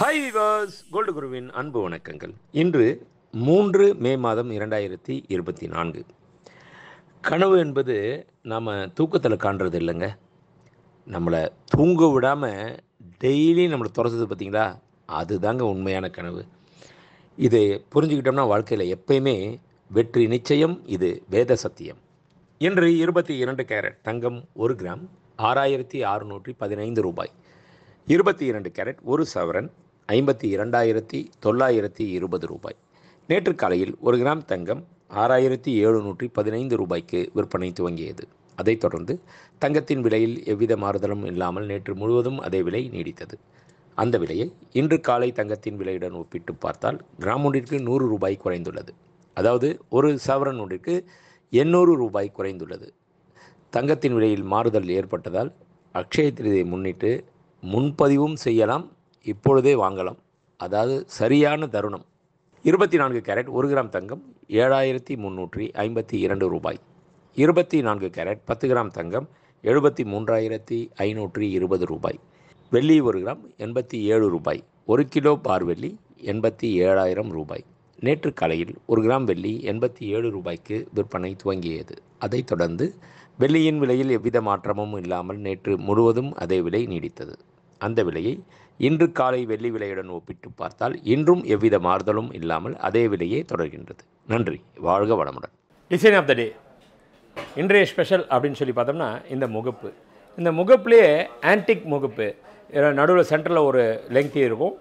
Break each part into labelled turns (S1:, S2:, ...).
S1: high was gold குருவின் அன்பு வணக்கங்கள் இன்று மூன்று மே மாதம் இரண்டாயிரத்தி இருபத்தி நான்கு கனவு என்பது நாம் தூக்கத்தில் காண்றது இல்லைங்க நம்மளை தூங்க விடாமல் டெய்லி நம்மளை துறச்சது பார்த்தீங்களா அதுதாங்க உண்மையான கனவு இது புரிஞ்சுக்கிட்டோம்னா வாழ்க்கையில் எப்பயுமே வெற்றி நிச்சயம் இது வேத சத்தியம் இன்று இருபத்தி இரண்டு கேரட் தங்கம் ஒரு கிராம் ஆறாயிரத்தி அறுநூற்றி பதினைந்து ரூபாய் இருபத்தி இரண்டு கேரட் ஒரு சவரன் ஐம்பத்தி இரண்டாயிரத்தி தொள்ளாயிரத்தி இருபது ரூபாய் நேற்று காலையில் ஒரு கிராம் தங்கம் ஆறாயிரத்தி எழுநூற்றி பதினைந்து ரூபாய்க்கு விற்பனை துவங்கியது அதைத் தொடர்ந்து தங்கத்தின் விலையில் எவ்வித மாறுதலும் இல்லாமல் நேற்று முழுவதும் அதே விலை நீடித்தது அந்த விலையை இன்று காலை தங்கத்தின் விலையுடன் ஒப்பிட்டு பார்த்தால் கிராம் ஒன்றிற்கு நூறு ரூபாய் குறைந்துள்ளது அதாவது ஒரு சவரன் ஒன்றிற்கு எண்ணூறு ரூபாய் குறைந்துள்ளது தங்கத்தின் விலையில் மாறுதல் ஏற்பட்டதால் அக்ஷய திருதியை முன்னிட்டு முன்பதிவும் செய்யலாம் இப்பொழுதே வாங்கலாம் அதாவது சரியான தருணம் இருபத்தி நான்கு கேரட் ஒரு கிராம் தங்கம் ஏழாயிரத்தி முந்நூற்றி ஐம்பத்தி இரண்டு ரூபாய் இருபத்தி நான்கு கேரட் பத்து கிராம் தங்கம் எழுபத்தி மூன்றாயிரத்தி ஐநூற்றி இருபது ரூபாய் வெள்ளி ஒரு கிராம் எண்பத்தி ஏழு ரூபாய் ஒரு கிலோ பார் வெள்ளி எண்பத்தி ஏழாயிரம் ரூபாய் நேற்று காலையில் ஒரு கிராம் வெள்ளி எண்பத்தி ஏழு ரூபாய்க்கு விற்பனை துவங்கியது அதைத் தொடர்ந்து வெள்ளியின் விலையில் எவ்வித மாற்றமும் இல்லாமல் நேற்று முழுவதும் அதே விலை நீடித்தது அந்த விலையை இன்று காலை வெள்ளி விலையுடன் ஒப்பிட்டு பார்த்தால் இன்றும் எவ்வித மாறுதலும் இல்லாமல் அதே விலையே தொடர்கின்றது நன்றி வாழ்க வளமுடன் டிசைன் ஆஃப் த டே இன்றைய ஸ்பெஷல் அப்படின்னு சொல்லி பார்த்தோம்னா இந்த முகப்பு இந்த முகப்புலேயே ஆன்டிக் முகப்பு நடுவில் சென்டரில் ஒரு லெங்க்தி இருக்கும்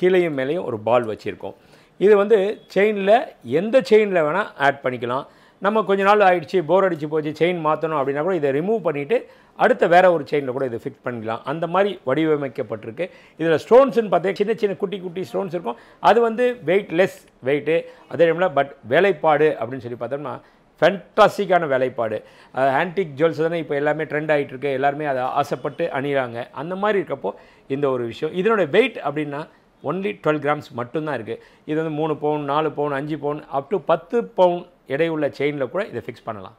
S1: கீழேயும் மேலேயும் ஒரு பால் வச்சுருக்கோம் இது வந்து செயினில் எந்த செயினில் வேணால் ஆட் பண்ணிக்கலாம் நம்ம கொஞ்ச நாள் ஆகிடுச்சு போர் அடித்து போச்சு செயின் மாற்றணும் அப்படின்னா கூட இதை ரிமூவ் பண்ணிவிட்டு அடுத்த வேறு ஒரு செயினில் கூட இதை ஃபிக்ஸ் பண்ணிக்கலாம் அந்த மாதிரி வடிவமைக்கப்பட்டிருக்கு இதில் ஸ்டோன்ஸ்னு பார்த்தீங்கன்னா சின்ன சின்ன குட்டி குட்டி ஸ்டோன்ஸ் இருக்கும் அது வந்து வெயிட் லெஸ் வெயிட்டு அதே டைமில் பட் வேலைப்பாடு அப்படின்னு சொல்லி பார்த்தோம்னா ஃபென்டாஸ்டிக்கான வேலைப்பாடு ஆன்டிக் ஜுவல்ஸ் தானே இப்போ எல்லாமே ட்ரெண்ட் ஆகிட்டு இருக்கு எல்லாருமே அதை ஆசைப்பட்டு அணிகிறாங்க அந்த மாதிரி இருக்கப்போ இந்த ஒரு விஷயம் இதனோட வெயிட் அப்படின்னா ஒன்லி டுவெல் கிராம்ஸ் மட்டும்தான் இருக்குது இது வந்து மூணு பவுன் நாலு பவுன் அஞ்சு பவுன் அப் டு பத்து பவுன் எடையுள்ள செயினில் கூட இதை ஃபிக்ஸ் பண்ணலாம்